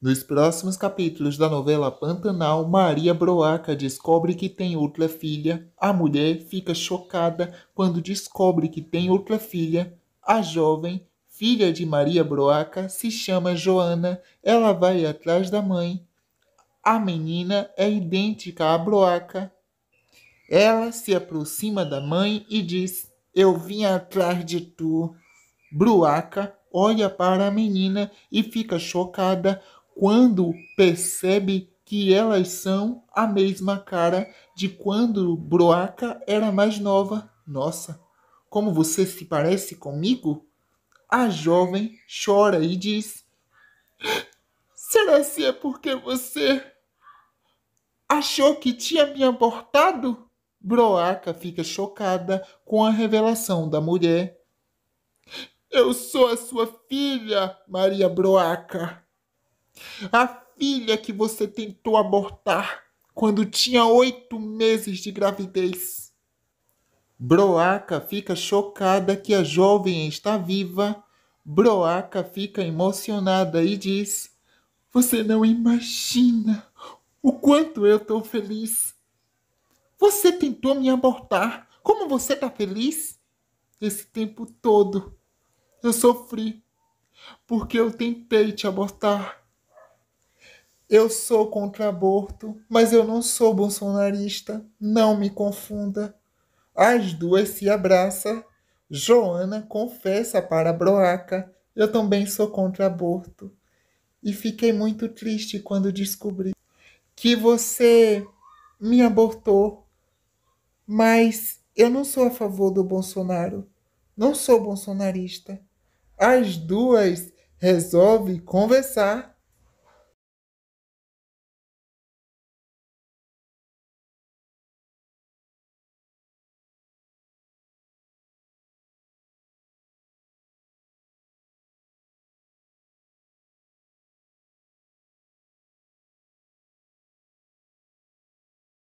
Nos próximos capítulos da novela Pantanal, Maria Broaca descobre que tem outra filha. A mulher fica chocada quando descobre que tem outra filha. A jovem, filha de Maria Broaca, se chama Joana. Ela vai atrás da mãe. A menina é idêntica à Broaca. Ela se aproxima da mãe e diz: Eu vim atrás de tu. Broaca olha para a menina e fica chocada quando percebe que elas são a mesma cara de quando Broaca era mais nova. Nossa, como você se parece comigo? A jovem chora e diz: Será se é porque você achou que tinha me abortado? Broaca fica chocada com a revelação da mulher. Eu sou a sua filha, Maria Broaca. A filha que você tentou abortar quando tinha oito meses de gravidez. Broaca fica chocada que a jovem está viva. Broaca fica emocionada e diz: Você não imagina o quanto eu estou feliz. Você tentou me abortar. Como você está feliz? Esse tempo todo eu sofri porque eu tentei te abortar. Eu sou contra aborto, mas eu não sou bolsonarista, não me confunda. As duas se abraçam. Joana confessa para Broaca: Eu também sou contra aborto. E fiquei muito triste quando descobri que você me abortou. Mas eu não sou a favor do Bolsonaro. Não sou bolsonarista. As duas resolvem conversar